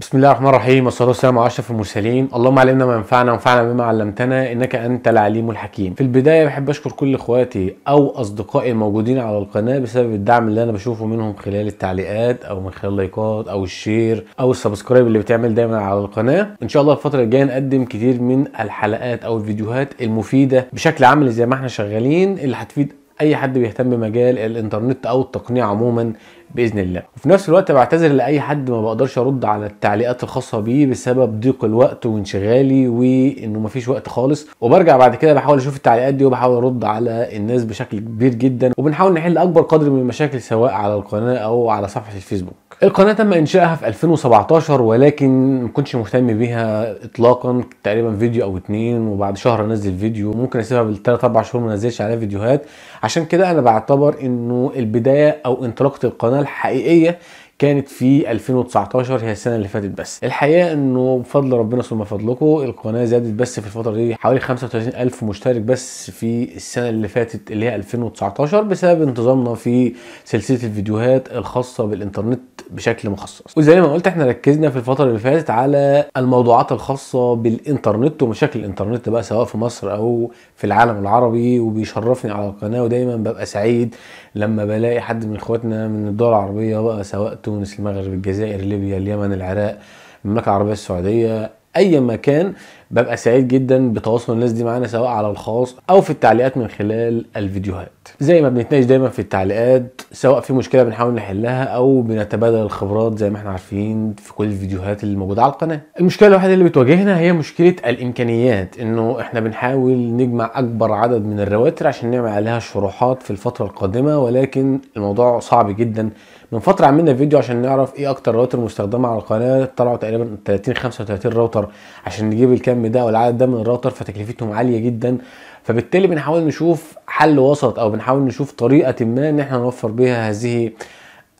بسم الله الرحمن الرحيم والصلاه والسلام على اشرف المرسلين اللهم علمنا ما ينفعنا وانفعنا بما علمتنا انك انت العليم الحكيم في البدايه بحب اشكر كل اخواتي او اصدقائي الموجودين على القناه بسبب الدعم اللي انا بشوفه منهم خلال التعليقات او من خلال اللايكات او الشير او السبسكرايب اللي بتعمل دايما على القناه ان شاء الله الفتره الجايه نقدم كتير من الحلقات او الفيديوهات المفيده بشكل عملي زي ما احنا شغالين اللي هتفيد اي حد بيهتم بمجال الانترنت او التقنيه عموما باذن الله وفي نفس الوقت بعتذر لاي حد ما بقدرش ارد على التعليقات الخاصه بيه بسبب ضيق الوقت وانشغالي وانه مفيش وقت خالص وبرجع بعد كده بحاول اشوف التعليقات دي وبحاول ارد على الناس بشكل كبير جدا وبنحاول نحل اكبر قدر من المشاكل سواء على القناه او على صفحه الفيسبوك القناة تم إنشائها في 2017 ولكن ما كنتش مهتم بيها إطلاقا تقريبا فيديو أو اتنين وبعد شهر أنزل فيديو ممكن أسيبها بالتلات أربع شهور ما أنزلش عليها فيديوهات عشان كده أنا بعتبر إنه البداية أو انطلاقة القناة الحقيقية كانت في 2019 هي السنه اللي فاتت بس الحقيقه انه بفضل ربنا ثم فضلكم القناه زادت بس في الفتره دي حوالي 35000 مشترك بس في السنه اللي فاتت اللي هي 2019 بسبب انتظامنا في سلسله الفيديوهات الخاصه بالانترنت بشكل مخصص وزي ما قلت احنا ركزنا في الفتره اللي فاتت على الموضوعات الخاصه بالانترنت ومشاكل الانترنت بقى سواء في مصر او في العالم العربي وبيشرفني على القناه ودايما ببقى سعيد لما بلاقي حد من اخواتنا من الدول العربيه بقى سواء تونس المغرب الجزائر ليبيا اليمن العراق المملكه العربيه السعوديه اي مكان ببقى سعيد جدا بتواصل الناس دي معانا سواء على الخاص او في التعليقات من خلال الفيديوهات زي ما بنتناقش دايما في التعليقات سواء في مشكله بنحاول نحلها او بنتبادل الخبرات زي ما احنا عارفين في كل الفيديوهات اللي موجوده على القناه المشكله الوحيده اللي بتواجهنا هي مشكله الامكانيات انه احنا بنحاول نجمع اكبر عدد من الرواتر عشان نعمل عليها شروحات في الفتره القادمه ولكن الموضوع صعب جدا من فتره عملنا فيديو عشان نعرف ايه اكتر راوتر مستخدمه على القناه طلعوا تقريبا 30 35 راوتر عشان نجيب الكام الكم ده والعدد ده من الراوتر فتكلفتهم عاليه جدا فبالتالي بنحاول نشوف حل وسط او بنحاول نشوف طريقه ما ان احنا نوفر بيها هذه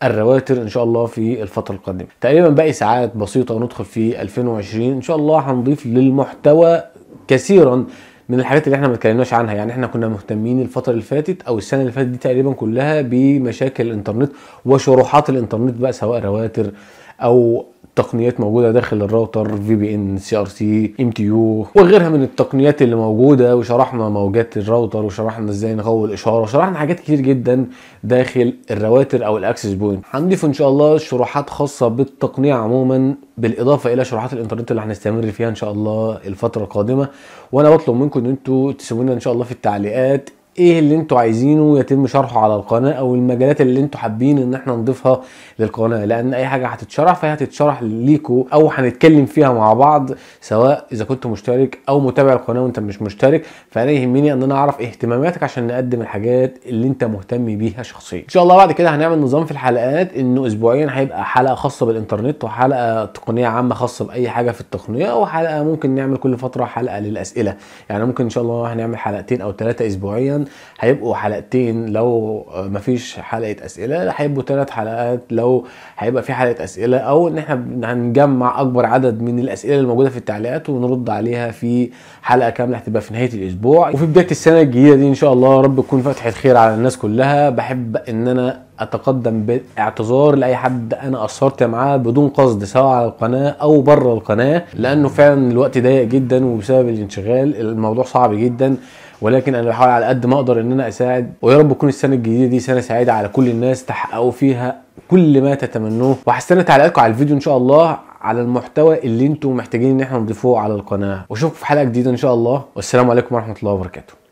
الرواتر ان شاء الله في الفتره القادمه تقريبا باقي ساعات بسيطه وندخل في 2020 ان شاء الله هنضيف للمحتوى كثيرا من الحاجات اللي احنا ما اتكلمناش عنها يعني احنا كنا مهتمين الفتره اللي فاتت او السنه اللي فاتت دي تقريبا كلها بمشاكل الانترنت وشروحات الانترنت بقى سواء رواتر او تقنيات موجوده داخل الراوتر في بي ان سي ار سي ام تي يو وغيرها من التقنيات اللي موجوده وشرحنا موجات الراوتر وشرحنا ازاي نغوي الاشاره وشرحنا حاجات كتير جدا داخل الرواتر او الاكسس بوينت هنضيف ان شاء الله شروحات خاصه بالتقنيه عموما بالاضافه الى شروحات الانترنت اللي هنستمر فيها ان شاء الله الفتره القادمه وانا بطلب منكم ان انتم تسيبوا ان شاء الله في التعليقات ايه اللي انتوا عايزينه يتم شرحه على القناه او المجالات اللي انتوا حابين ان احنا نضيفها للقناه لان اي حاجه هتتشرح فهي هتتشرح ليكوا او هنتكلم فيها مع بعض سواء اذا كنت مشترك او متابع القناه وانت مش مشترك فانا يهمني ان انا اعرف اهتماماتك عشان نقدم الحاجات اللي انت مهتم بيها شخصيا ان شاء الله بعد كده هنعمل نظام في الحلقات انه اسبوعيا هيبقى حلقه خاصه بالانترنت وحلقه تقنيه عامه خاصه باي حاجه في التقنيه وحلقه ممكن نعمل كل فتره حلقه للاسئله يعني ممكن ان شاء الله هنعمل حلقتين او ثلاثه اسبوعيا هيبقوا حلقتين لو مفيش حلقه اسئله هيبقوا ثلاث حلقات لو هيبقى في حلقه اسئله او ان احنا هنجمع اكبر عدد من الاسئله الموجوده في التعليقات ونرد عليها في حلقه كامله هتبقى في نهايه الاسبوع وفي بدايه السنه الجديده دي ان شاء الله رب تكون فتحه خير على الناس كلها بحب ان انا اتقدم باعتذار لاي حد انا قصرت معاه بدون قصد سواء على القناه او بره القناه لانه فعلا الوقت ضيق جدا وبسبب الانشغال الموضوع صعب جدا ولكن انا بحاول على قد ما اقدر ان انا اساعد ويا رب تكون السنه الجديده دي سنه سعيده على كل الناس تحققوا فيها كل ما تتمنوه وهستنى تعليقاتكم على الفيديو ان شاء الله على المحتوى اللي انتم محتاجين ان احنا نضيفوه على القناه واشوفكم في حلقه جديده ان شاء الله والسلام عليكم ورحمه الله وبركاته